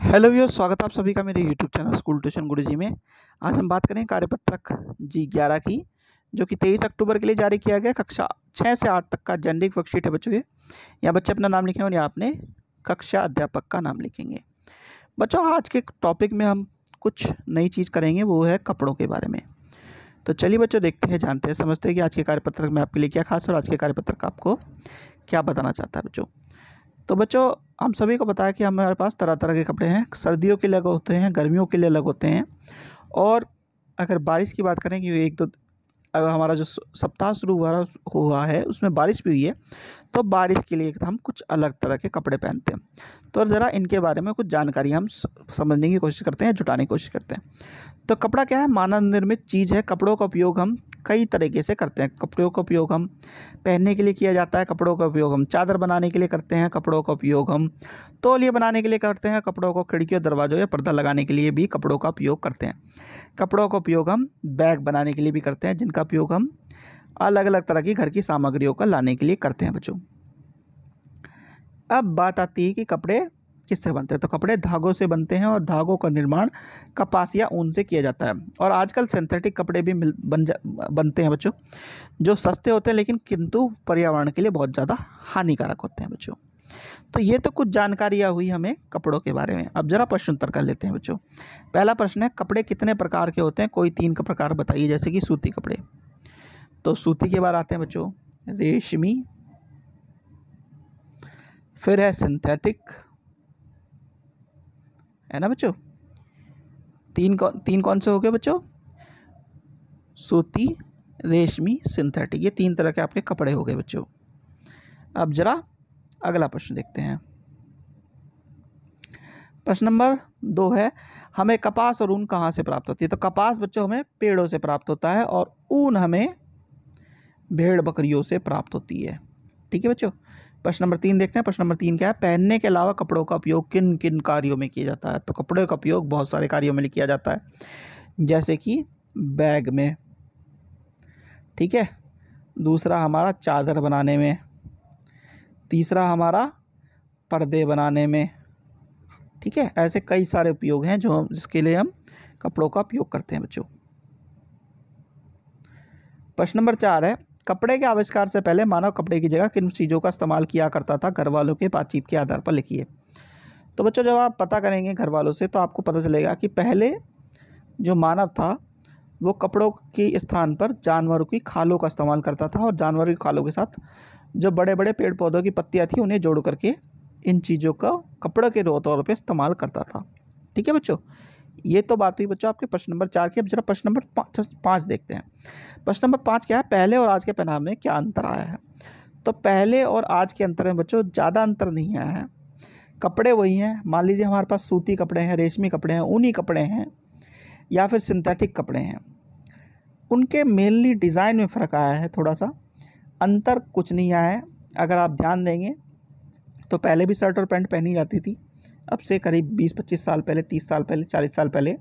hello यो स्वागत है आप सभी का मेरे यूट्यूब चैनल स्कूल ट्यूशन गुरु जी में आज हम बात करें कार्यपत्रक जी ग्यारह की जो कि तेईस अक्टूबर के लिए जारी किया गया कक्षा छः से आठ तक का जेनरिक वर्कशीट है बच्चों के यहाँ बच्चे अपना नाम लिखेंगे और यहाँ अपने कक्षा अध्यापक का नाम लिखेंगे बच्चों आज के टॉपिक में हम कुछ नई चीज़ करेंगे वो है कपड़ों के बारे में तो चलिए बच्चों देखते हैं जानते हैं समझते हैं कि आज के कार्यपत्रक में आपके लिए क्या खास और आज के कार्यपत्रक आपको क्या बताना चाहता है बच्चों तो बच्चों हम सभी को बताया कि हमारे पास तरह तरह के कपड़े हैं सर्दियों के लिए अलग होते हैं गर्मियों के लिए अलग होते हैं और अगर बारिश की बात करें कि एक तो हमारा जो सप्ताह शुरू हुआ हुआ है उसमें बारिश भी हुई है तो बारिश के लिए हम कुछ अलग तरह के कपड़े पहनते हैं तो ज़रा इनके बारे में कुछ जानकारी हम समझने की कोशिश करते हैं जुटाने की कोशिश करते हैं तो कपड़ा क्या है मानव निर्मित चीज़ है कपड़ों का उपयोग हम कई तरीके से करते हैं कपड़ों का उपयोग हम पहनने के लिए किया जाता है कपड़ों का उपयोग हम चादर बनाने के लिए करते हैं कपड़ों का उपयोग हम तौलिए बनाने के लिए करते हैं कपड़ों को खिड़की और दरवाज़ों या पर्दा लगाने के लिए भी कपड़ों का उपयोग करते हैं कपड़ों का उपयोग हम बैग बनाने के लिए भी करते हैं जिनका उपयोग हम अलग अलग तरह की घर की सामग्रियों का लाने के लिए करते हैं बच्चों अब बात आती है कि कपड़े किससे बनते हैं तो कपड़े धागों से बनते हैं और धागों का निर्माण कपास या ऊन से किया जाता है और आजकल सिंथेटिक कपड़े भी मिल बन जा बनते हैं बच्चों जो सस्ते होते हैं लेकिन किंतु पर्यावरण के लिए बहुत ज़्यादा हानिकारक होते हैं बच्चों तो ये तो कुछ जानकारियाँ हुई हमें कपड़ों के बारे में अब जरा प्रश्न उत्तर कर लेते हैं बच्चों पहला प्रश्न है कपड़े कितने प्रकार के होते हैं कोई तीन का प्रकार बताइए जैसे कि सूती कपड़े तो सूती के बाद आते हैं बच्चों रेशमी फिर है सिंथेटिक है ना बच्चों तीन कौन तीन कौन से हो गए बच्चों सूती रेशमी सिंथेटिक ये तीन तरह के आपके कपड़े हो गए बच्चों अब जरा अगला प्रश्न देखते हैं प्रश्न नंबर दो है हमें कपास और ऊन कहाँ से प्राप्त होती है तो कपास बच्चों हमें पेड़ों से प्राप्त होता है और ऊन हमें भेड़ बकरियों से प्राप्त होती है ठीक है बच्चों प्रश्न नंबर तीन देखते हैं प्रश्न नंबर तीन क्या है पहनने के अलावा कपड़ों का उपयोग किन किन कार्यों में किया जाता है तो कपड़े का उपयोग बहुत सारे कार्यों में किया जाता है जैसे कि बैग में ठीक है दूसरा हमारा चादर बनाने में तीसरा हमारा पर्दे बनाने में ठीक है ऐसे कई सारे उपयोग हैं जो जिसके लिए हम कपड़ों का उपयोग करते हैं बच्चों प्रश्न नंबर चार है कपड़े के आविष्कार से पहले मानव कपड़े की जगह किन चीज़ों का इस्तेमाल किया करता था घर वालों के बातचीत के आधार पर लिखिए तो बच्चों जब आप पता करेंगे घर वालों से तो आपको पता चलेगा कि पहले जो मानव था वो कपड़ों के स्थान पर जानवरों की खालों का इस्तेमाल करता था और जानवरों की खालों के साथ जो बड़े बड़े पेड़ पौधों की पत्तियाँ थी उन्हें जोड़ करके इन चीज़ों का कपड़ों के तौर पर इस्तेमाल करता था ठीक है बच्चों ये तो बात हुई बच्चों आपके प्रश्न नंबर चार की अब जरा प्रश्न नंबर पाँच अच्छा, पाँच देखते हैं प्रश्न नंबर पाँच क्या है पहले और आज के पहनाव में क्या अंतर आया है तो पहले और आज के अंतर में बच्चों ज़्यादा अंतर नहीं आया है कपड़े वही हैं मान लीजिए हमारे पास सूती कपड़े हैं रेशमी कपड़े हैं ऊनी कपड़े हैं या फिर सिंथेटिक कपड़े हैं उनके मेनली डिज़ाइन में फ़र्क आया है थोड़ा सा अंतर कुछ नहीं आया है अगर आप ध्यान देंगे तो पहले भी शर्ट और पैंट पहनी जाती थी अब से करीब 20-25 साल पहले 30 साल पहले 40 साल पहले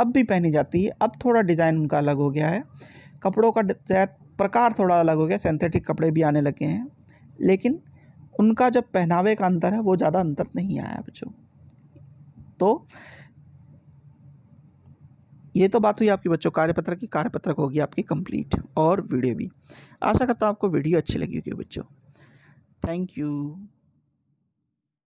अब भी पहनी जाती है अब थोड़ा डिज़ाइन उनका अलग हो गया है कपड़ों का प्रकार थोड़ा अलग हो गया सिंथेटिक कपड़े भी आने लगे हैं लेकिन उनका जब पहनावे का अंतर है वो ज़्यादा अंतर नहीं आया बच्चों तो ये तो बात हुई आपकी बच्चों कार्यपत्र की कार्यपत्रक होगी आपकी कंप्लीट और वीडियो भी आशा करता हूँ आपको वीडियो अच्छी लगी होगी बच्चों थैंक यू